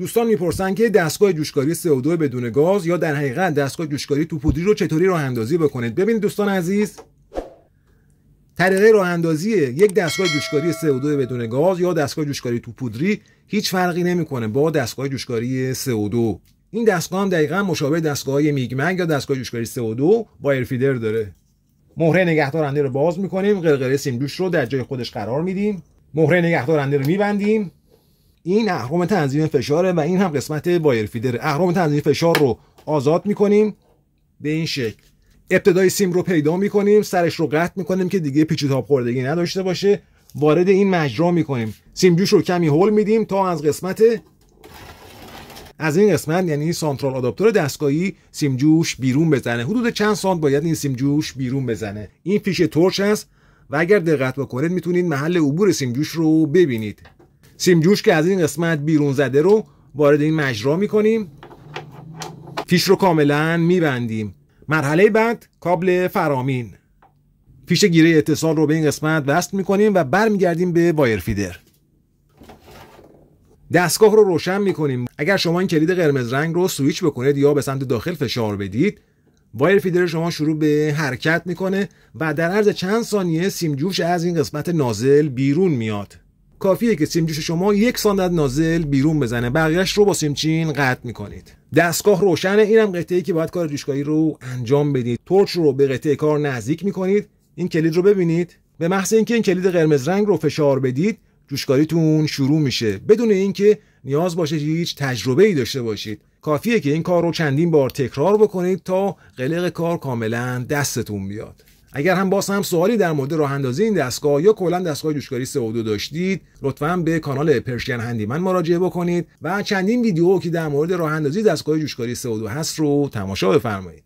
دوستان میپرسن که دستگاه جوشکاری CO2 بدون گاز یا در حقیقت دستگاه جوشکاری پودری رو چطوری راه اندازی بکنید ببینید دوستان عزیز طریقه راه اندازی یک دستگاه جوشکاری CO2 بدون گاز یا دستگاه جوشکاری تو پودری هیچ فرقی نمیکنه با دستگاه جوشکاری CO2 این دستگاه هم دقیقا مشابه دستگاه های یا دستگاه جوشکاری CO2 با ایرفیدر داره مهره نگهدارنده رو باز میکنیم قرقره سیم دوش رو در جای خودش قرار میدیم مهره نگهدارنده رو میبندیم این اهرم تنظیم فشاره و این هم قسمت وایر فیدر اهرم تنظیم فشار رو آزاد میکنیم به این شکل ابتدای سیم رو پیدا میکنیم سرش رو قطع میکنیم که دیگه پیچ تاب خوردگی نداشته باشه وارد این مجرا میکنیم سیم جوش رو کمی هول میدیم تا از قسمت از این قسمت یعنی سانترال آداپتور دستگاهی سیم جوش بیرون بزنه حدود چند سانت باید این سیم جوش بیرون بزنه این پیش تورچ است و اگر دقت بکنید میتونید محل عبور سیم جوش رو ببینید سیمجوش که از این قسمت بیرون زده رو وارد این مجرا میکنیم فیش رو کاملا میبندیم مرحله بعد کابل فرامین فیش گیره اتصال رو به این قسمت وصل میکنیم و برمیگردیم به وایر فیدر دستگاه رو روشن میکنیم اگر شما این کلید قرمز رنگ رو سویچ بکنید یا به سمت داخل فشار بدید وایر فیدر شما شروع به حرکت میکنه و در عرض چند ثانیه سیم جوش از این قسمت نازل بیرون میاد کافیه که سیمجوش شما یک ساندت نازل بیرون بزنه بقیهش رو با سیمچین قطع میکنید دستگاه روشنه اینم قطعه که باید کار جوشکاری رو انجام بدید تورچ رو به قطعه کار نزدیک میکنید این کلید رو ببینید به محض اینکه این کلید قرمز رنگ رو فشار بدید جوشکاریتون شروع میشه بدون اینکه نیاز باشه هیچ تجربه ای داشته باشید کافیه که این کار رو چندین بار تکرار بکنید تا قلق کار کاملا دستتون بیاد اگر هم باز هم سوالی در مورد راه اندازی این دستگاه یا کلا دستگاه جوشکاری CO2 داشتید لطفا به کانال پرشین من مراجعه بکنید و چندین ویدیو که در مورد راه اندازی دستگاه جوشکاری و 2 هست رو تماشا بفرمایید